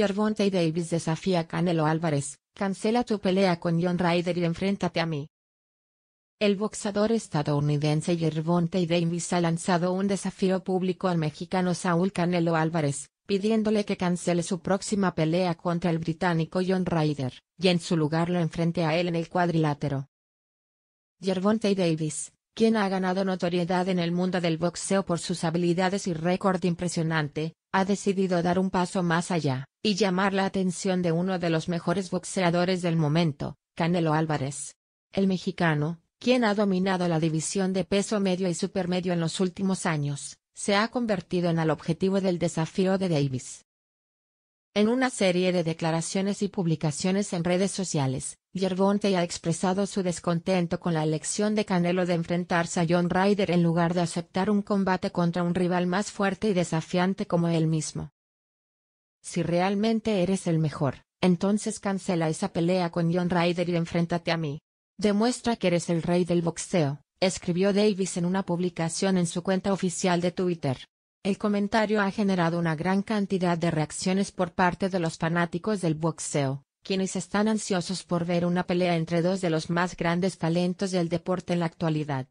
Gervonta Davis desafía a Canelo Álvarez, cancela tu pelea con John Ryder y enfréntate a mí. El boxador estadounidense Gervonta Davis ha lanzado un desafío público al mexicano Saúl Canelo Álvarez, pidiéndole que cancele su próxima pelea contra el británico John Ryder, y en su lugar lo enfrente a él en el cuadrilátero. Gervonta Davis, quien ha ganado notoriedad en el mundo del boxeo por sus habilidades y récord impresionante, ha decidido dar un paso más allá, y llamar la atención de uno de los mejores boxeadores del momento, Canelo Álvarez. El mexicano, quien ha dominado la división de peso medio y supermedio en los últimos años, se ha convertido en el objetivo del desafío de Davis. En una serie de declaraciones y publicaciones en redes sociales, Yerbonte ha expresado su descontento con la elección de Canelo de enfrentarse a John Ryder en lugar de aceptar un combate contra un rival más fuerte y desafiante como él mismo. Si realmente eres el mejor, entonces cancela esa pelea con John Ryder y enfréntate a mí. Demuestra que eres el rey del boxeo, escribió Davis en una publicación en su cuenta oficial de Twitter. El comentario ha generado una gran cantidad de reacciones por parte de los fanáticos del boxeo, quienes están ansiosos por ver una pelea entre dos de los más grandes talentos del deporte en la actualidad.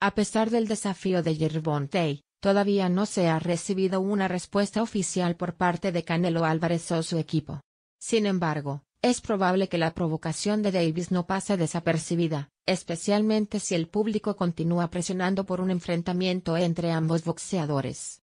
A pesar del desafío de Yerbonte, todavía no se ha recibido una respuesta oficial por parte de Canelo Álvarez o su equipo. Sin embargo, es probable que la provocación de Davis no pase desapercibida, especialmente si el público continúa presionando por un enfrentamiento entre ambos boxeadores.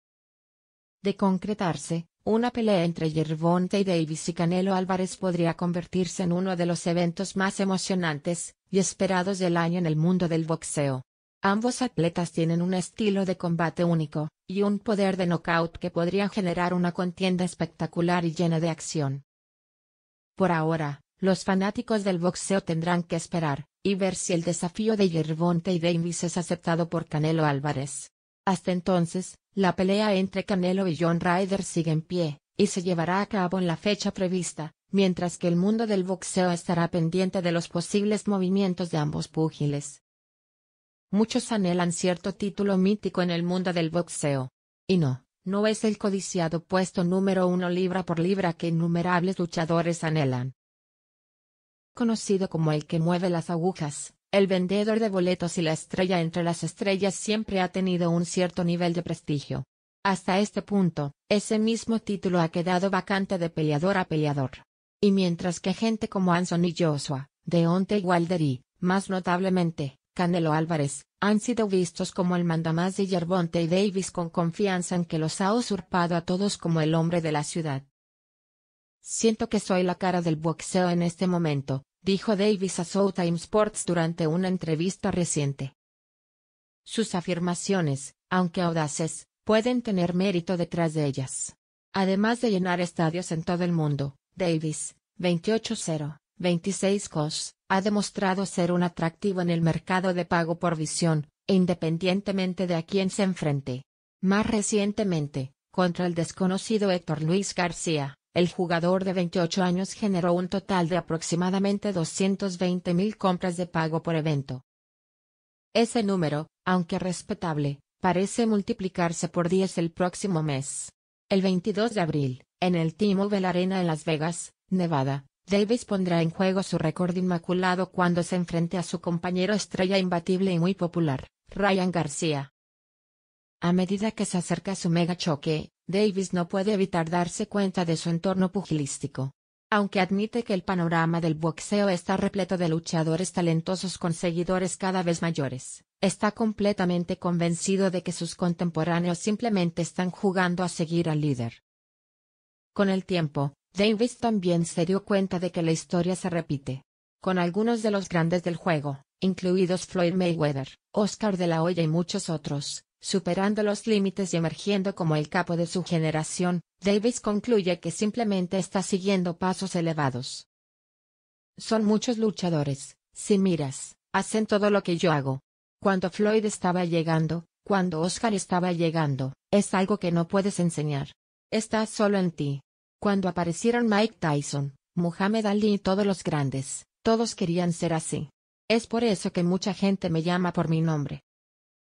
De concretarse, una pelea entre y Davis y Canelo Álvarez podría convertirse en uno de los eventos más emocionantes y esperados del año en el mundo del boxeo. Ambos atletas tienen un estilo de combate único, y un poder de knockout que podrían generar una contienda espectacular y llena de acción. Por ahora, los fanáticos del boxeo tendrán que esperar, y ver si el desafío de yerbonte y Davis es aceptado por Canelo Álvarez. Hasta entonces, la pelea entre Canelo y John Ryder sigue en pie, y se llevará a cabo en la fecha prevista, mientras que el mundo del boxeo estará pendiente de los posibles movimientos de ambos púgiles. Muchos anhelan cierto título mítico en el mundo del boxeo. Y no, no es el codiciado puesto número uno libra por libra que innumerables luchadores anhelan. Conocido como el que mueve las agujas, el vendedor de boletos y la estrella entre las estrellas siempre ha tenido un cierto nivel de prestigio. Hasta este punto, ese mismo título ha quedado vacante de peleador a peleador. Y mientras que gente como Anson y Joshua, Deontay Wilder y, más notablemente, Canelo Álvarez, han sido vistos como el mandamás de Yerbonte y Davis con confianza en que los ha usurpado a todos como el hombre de la ciudad. Siento que soy la cara del boxeo en este momento, dijo Davis a Showtime Sports durante una entrevista reciente. Sus afirmaciones, aunque audaces, pueden tener mérito detrás de ellas. Además de llenar estadios en todo el mundo, Davis, 28-0, 26 cos, ha demostrado ser un atractivo en el mercado de pago por visión, independientemente de a quién se enfrente. Más recientemente, contra el desconocido Héctor Luis García, el jugador de 28 años generó un total de aproximadamente 220.000 compras de pago por evento. Ese número, aunque respetable, parece multiplicarse por 10 el próximo mes. El 22 de abril, en el T-Mobile Arena en Las Vegas, Nevada, Davis pondrá en juego su récord inmaculado cuando se enfrente a su compañero estrella imbatible y muy popular, Ryan García. A medida que se acerca su mega choque, Davis no puede evitar darse cuenta de su entorno pugilístico. Aunque admite que el panorama del boxeo está repleto de luchadores talentosos con seguidores cada vez mayores, está completamente convencido de que sus contemporáneos simplemente están jugando a seguir al líder. Con el tiempo, Davis también se dio cuenta de que la historia se repite. Con algunos de los grandes del juego, incluidos Floyd Mayweather, Oscar de la Hoya y muchos otros, Superando los límites y emergiendo como el capo de su generación, Davis concluye que simplemente está siguiendo pasos elevados. Son muchos luchadores, si miras, hacen todo lo que yo hago. Cuando Floyd estaba llegando, cuando Oscar estaba llegando, es algo que no puedes enseñar. Está solo en ti. Cuando aparecieron Mike Tyson, Muhammad Ali y todos los grandes, todos querían ser así. Es por eso que mucha gente me llama por mi nombre.